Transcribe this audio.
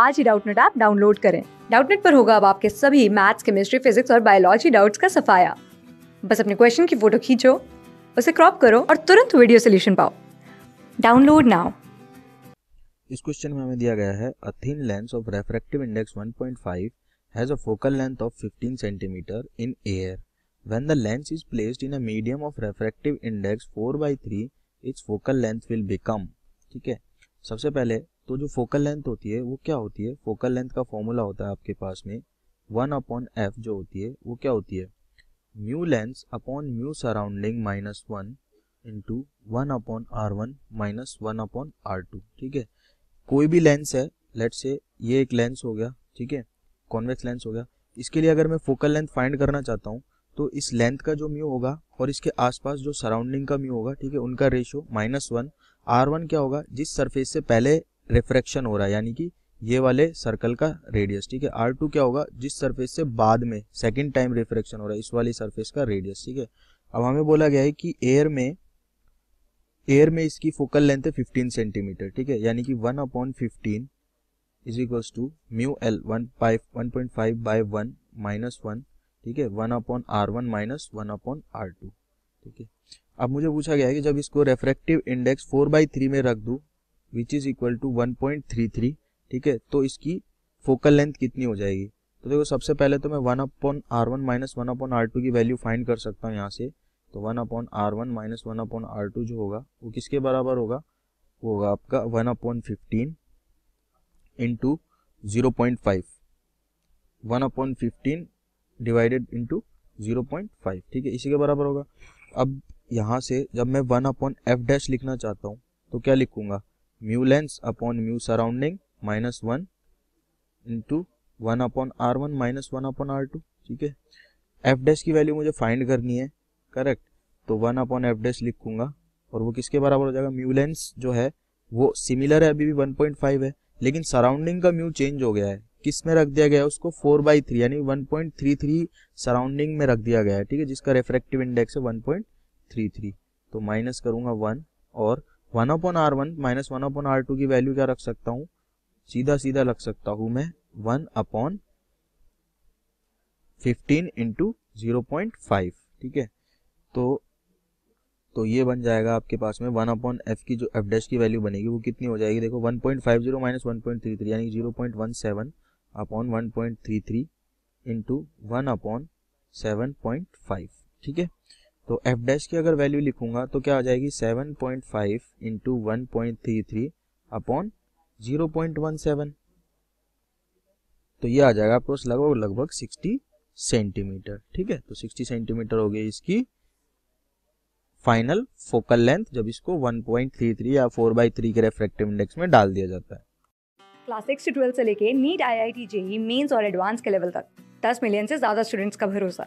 आज ही Doubtnut app download करें डाउटनेट पर होगा अब आपके सभी मैथ्स केमिस्ट्री फिजिक्स और बायोलॉजी डाउट्स का सफाया बस अपने क्वेश्चन की फोटो खींचो उसे क्रॉप करो और तुरंत वीडियो सोल्यूशन पाओ डाउनलोड नाउ इस क्वेश्चन में हमें दिया गया है a thin lens of refractive index 1.5 has a focal length of 15 centimetre in air when the lens is placed in a medium of refractive index 4 by 3 its focal length will become ठीक है सबसे पहले तो जो focal length होती है वो क्या होती है फोकल लेंथ का फॉर्मूला होता है आपके पास में वन अपॉन एफ जो होती है वो क्या होती है mu lens upon mu surrounding minus one into one upon R one minus one upon R two ठीक है कोई भी लेंस है लेट से ये एक लेंस हो गया ठीक है कॉन्वेक्स लेंस हो गया इसके लिए अगर मैं फोकल लेंथ फाइंड करना चाहता हूँ तो इस लेंथ का जो म्यू होगा और इसके आसपास जो सराउंडिंग का म्यू होगा ठीक है उनका ratio minus one R one क्या होगा जिस सरफेस से पहले रिफ्रैक्शन हो रहा है यानी कि ये वाले सर्कल का रेडियस ठीक है आर टू क्या होगा जिस सरफेस से बाद में सेकेंड टाइम रिफ्रैक्शन हो रहा है इस वाली सरफेस का रेडियस ठीक है अब हमें बोला गया है कि एयर में एयर में इसकी फोकल लेंथ है फिफ्टीन सेंटीमीटर ठीक है यानी कि one upon fifteen is equals to mu L one five one point five by one minus one ठीक है one upon R one minus one upon R two ठीक है अब मुझे पूछा गया है कि जब इसको refractive index four by three में रख दूँ which is equal to one point three three ठीक है तो इसकी फोकल लेंथ कितनी हो जाएगी तो देखो सबसे पहले तो मैं one upon R one minus one upon R two की वैल्यू फाइंड कर सकता हूँ यहाँ से तो one upon R one minus one upon R two जो होगा वो किसके बराबर होगा वो होगा आपका one upon fifteen into zero point five one upon fifteen divided into zero point five ठीक है इसी के बराबर होगा अब यहाँ से जब मैं वन अपॉन एफ डैश लिखना चाहता हूँ तो क्या लिखूंगा mu lens upon mu surrounding minus one into one upon R one minus one upon R two ठीक है एफ डैश की वैल्यू मुझे फाइंड करनी है करेक्ट तो वन अपॉन एफ डैश लिखूंगा और वो किसके बराबर हो जाएगा म्यू लेंस जो है वो सिमिलर है अभी भी वन पॉइंट फाइव है लेकिन सराउंडिंग का म्यू चेंज हो गया है किस में रख दिया गया है उसको फोर बाई थ्री यानी one point three three surrounding में रख दिया गया है ठीक है जिसका रेफ्रेक्टिव इंडेक्स है वन पॉइंट थ्री थ्री तो माइनस करूंगा वन और one upon R one minus one upon R two की वैल्यू क्या रख सकता हूँ सीधा सीधा रख सकता हूं मैं one upon fifteen into zero point five ठीक है तो तो ये बन जाएगा आपके पास में वन अपॉन एफ की जो एफ डैश की वैल्यू बनेगी वो कितनी हो जाएगी देखो one point five zero minus one point three three यानी zero point one seven upon one point three three into one upon seven point five ठीक है तो एफ डैश की अगर वैल्यू लिखूंगा तो क्या आ जाएगी 7.5 point five into one point three three upon zero point one seven तो ये आ जाएगा आपको लगभग लगभग सिक्सटी सेंटीमीटर ठीक है तो सिक्सटी सेंटीमीटर हो गई इसकी फाइनल फोकल लेंथ जब इसको 1.33 या 4 बाई थ्री के रेफ्रेक्टिव इंडेक्स में डाल दिया जाता है क्लास सिक्स से ट्वेल्थ से लेके NEET I I T JEE Mains और एडवांस के लेवल तक दस मिलियन से ज्यादा स्टूडेंट्स का भरोसा